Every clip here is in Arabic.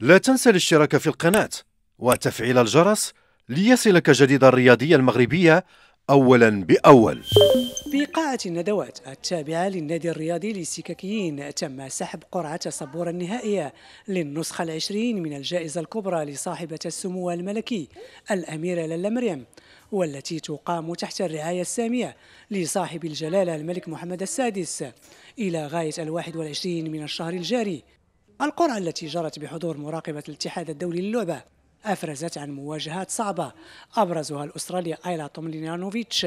لا تنسى الاشتراك في القناة وتفعيل الجرس ليصلك جديد الرياضية المغربية أولا بأول في قاعة الندوات التابعة للنادي الرياضي للسككيين تم سحب قرعة صبور النهائية للنسخة العشرين من الجائزة الكبرى لصاحبة السمو الملكي الأميرة لالا مريم والتي تقام تحت الرعاية السامية لصاحب الجلالة الملك محمد السادس إلى غاية الواحد والعشرين من الشهر الجاري القرعة التي جرت بحضور مراقبة الاتحاد الدولي للعبة أفرزت عن مواجهات صعبة أبرزها الأسترالية آيلا توملينانوفيتش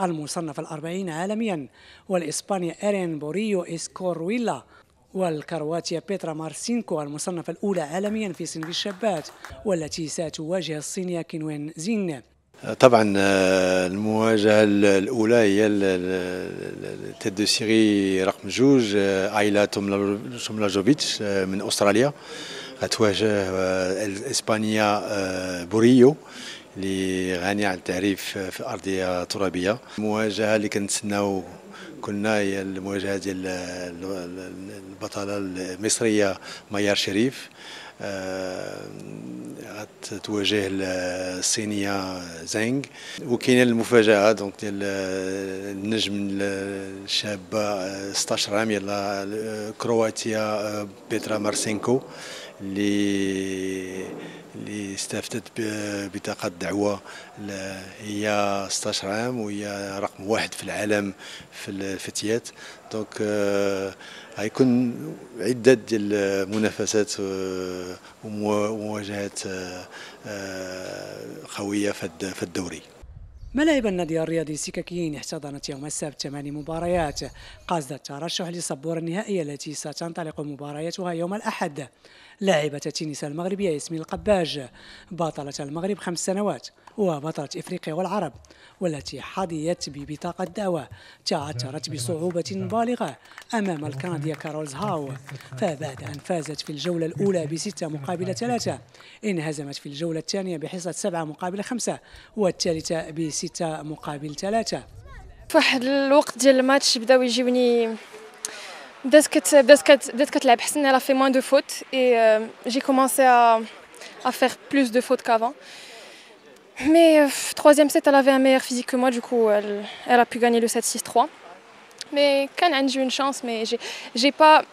المصنف الأربعين عالميا والإسبانيا إيرين بوريو إسكورويلا والكرواتيا بيترا مارسينكو المصنفة الأولى عالميا في سن الشابات والتي ستواجه الصينية كينوين زين طبعا آه، المواجهه الاولى هي التيد دو سيري رقم جوج آه، ايلا توملاجوفيتش آه، من استراليا غتواجه الاسبانيه بوريو اللي غني على التعريف في ارضيه ترابيه المواجهه اللي كنتسناو كنا هي المواجهه ديال البطله المصريه ميار شريف آه، غتواجه الصينيه زينغ وكاينه المفاجاه دونك ديال آه، النجم الشابه 16 عام يلا كرواتيا آه، بيترا مارسينكو اللي اللي استفدت بطاقة دعوة هي 16 عام وهي رقم واحد في العالم في الفتيات دونك آه، غيكون عدة ديال المنافسات آه، ومواجهات آه، قوية في الدوري ملاعب النادي الرياضي سكاكين احتضنت يوم السبت ثماني مباريات قصد الترشح لصبور النهائية التي ستنطلق مبارياتها يوم الأحد لاعبة التنس المغربية ياسمين القباج بطلة المغرب خمس سنوات وبطلة إفريقيا والعرب والتي حظيت ببطاقة دعوة تعثرت بصعوبة بالغة أمام الكندية كارولز هاو فبعد أن فازت في الجولة الأولى بستة مقابل ثلاثة انهزمت في الجولة الثانية بحصة سبعة مقابل خمسة والثالثة بستة ستة مقابل ثلاثة في واحد الوقت ديال الماتش بداو Je بدات كت بدات كت بدات كتلعب حسن لا في موان euh, Mais euh, troisième set, elle avait un meilleur physique que moi, du coup, elle, a pu gagner le 7-6-3. Mais quand j'ai eu une chance, mais j'ai pas.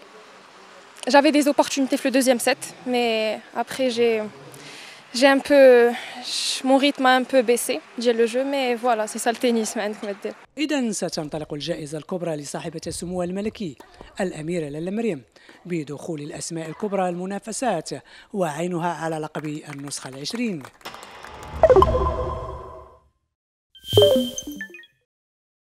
J'avais des opportunités le deuxième set, mais après, j'ai. j'ai un peu mon rythme a un peu baissé ديال le jeu mais voilà c'est ça le tennis ما عندك ما دير اذا ستنطلق الجائزه الكبرى لصاحبه السمو الملكي الاميره لالا مريم بدخول الاسماء الكبرى المنافسات وعينها على لقب النسخه العشرين